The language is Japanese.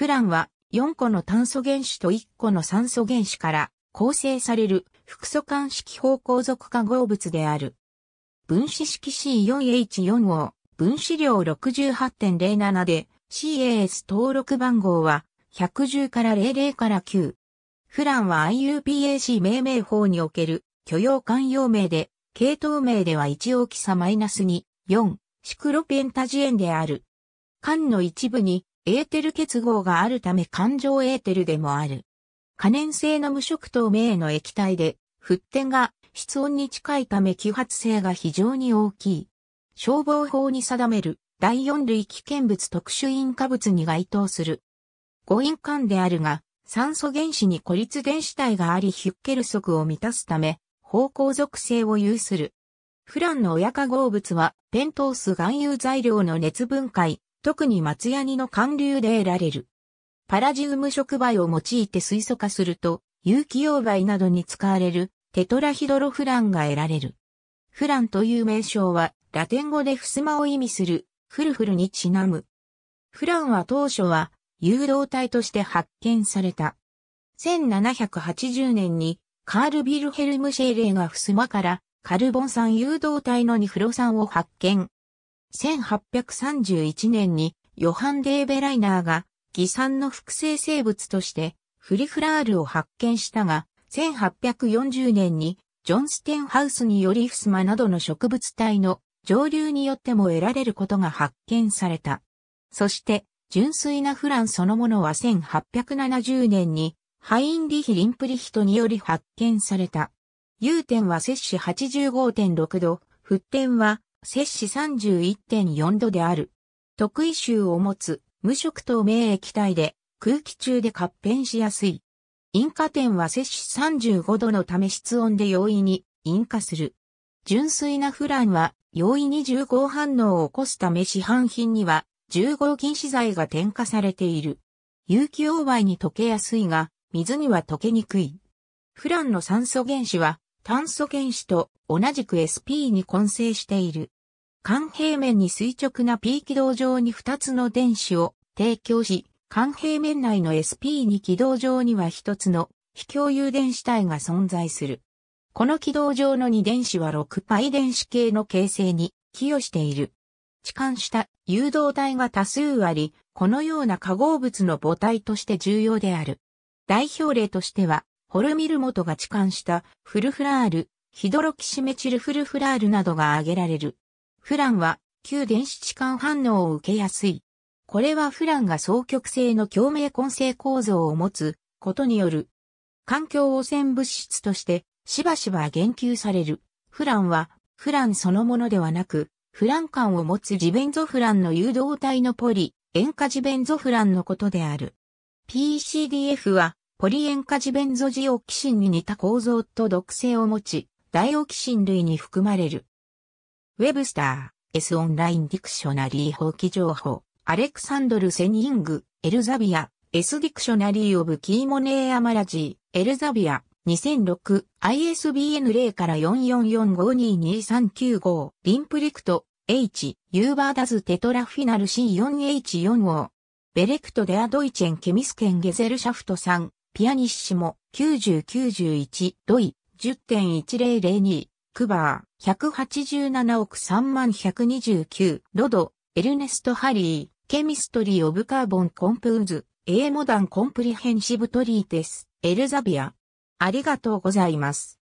フランは4個の炭素原子と1個の酸素原子から構成される複素間式方向属化合物である。分子式 C4H4 を分子量68.07で CAS 登録番号は110から00から9。フランは IUPAC 命名法における許容慣用名で、系統名では1大きさマイナス2、4、シクロペンタジエンである。間の一部にエーテル結合があるため環状エーテルでもある。可燃性の無色透明の液体で、沸点が室温に近いため揮発性が非常に大きい。消防法に定める第4類危険物特殊引火物に該当する。誤引管であるが、酸素原子に孤立電子体がありヒュッケル則を満たすため、方向属性を有する。フランの親化合物は、ペントース含有材料の熱分解、特に松ヤニの寒流で得られる。パラジウム触媒を用いて水素化すると、有機溶媒などに使われるテトラヒドロフランが得られる。フランという名称は、ラテン語で襖を意味するフルフルにちなむ。フランは当初は誘導体として発見された。1780年にカール・ビルヘルム・シェーレーが襖からカルボン酸誘導体のニフロ酸を発見。1831年にヨハン・デーベライナーが偽産の複製生物としてフリフラールを発見したが、1840年にジョンステンハウスによりフスマなどの植物体の上流によっても得られることが発見された。そして、純粋なフランそのものは1870年にハインリヒ・リンプリヒトにより発見された。融点は摂氏85.6度、沸点は摂氏31.4度である。特異臭を持つ無色透明液体で空気中で活変しやすい。引火点は摂氏35度のため室温で容易に引火する。純粋なフランは容易に重合反応を起こすため市販品には重合禁止剤が添加されている。有機溶媒に溶けやすいが、水には溶けにくい。フランの酸素原子は炭素原子と同じく sp に混成している。関平面に垂直な P 軌道上に2つの電子を提供し、関平面内の SP2 軌道上には1つの非共有電子体が存在する。この軌道上の2電子は 6π 電子系の形成に寄与している。置換した誘導体が多数あり、このような化合物の母体として重要である。代表例としては、ホルミル元が置換したフルフラール、ヒドロキシメチルフルフラールなどが挙げられる。フランは、旧電子置換反応を受けやすい。これはフランが双極性の共鳴混成構造を持つことによる。環境汚染物質としてしばしば言及される。フランは、フランそのものではなく、フラン感を持つジベンゾフランの誘導体のポリ、塩化ジベンゾフランのことである。PCDF は、ポリ塩化ジベンゾジオキシンに似た構造と毒性を持ち、ダイオキシン類に含まれる。ウェブスター、S オンラインディクショナリー放棄情報、アレクサンドル・セニング、エルザビア、S ディクショナリー・オブ・キーモネー・アマラジー、エルザビア、2006、ISBN 0から444522395、リンプリクト、H、ユーバーダズ・テトラフィナル C4H45、ベレクト・デア・ドイチェン・ケミスケン・ゲゼルシャフト3、ピアニッシモ、9091、ドイ、10.1002、クバー、187億3129、ロド、エルネスト・ハリー、ケミストリー・オブ・カーボン・コンプーズ、A モダン・コンプリヘンシブ・トリーテス、エルザビア。ありがとうございます。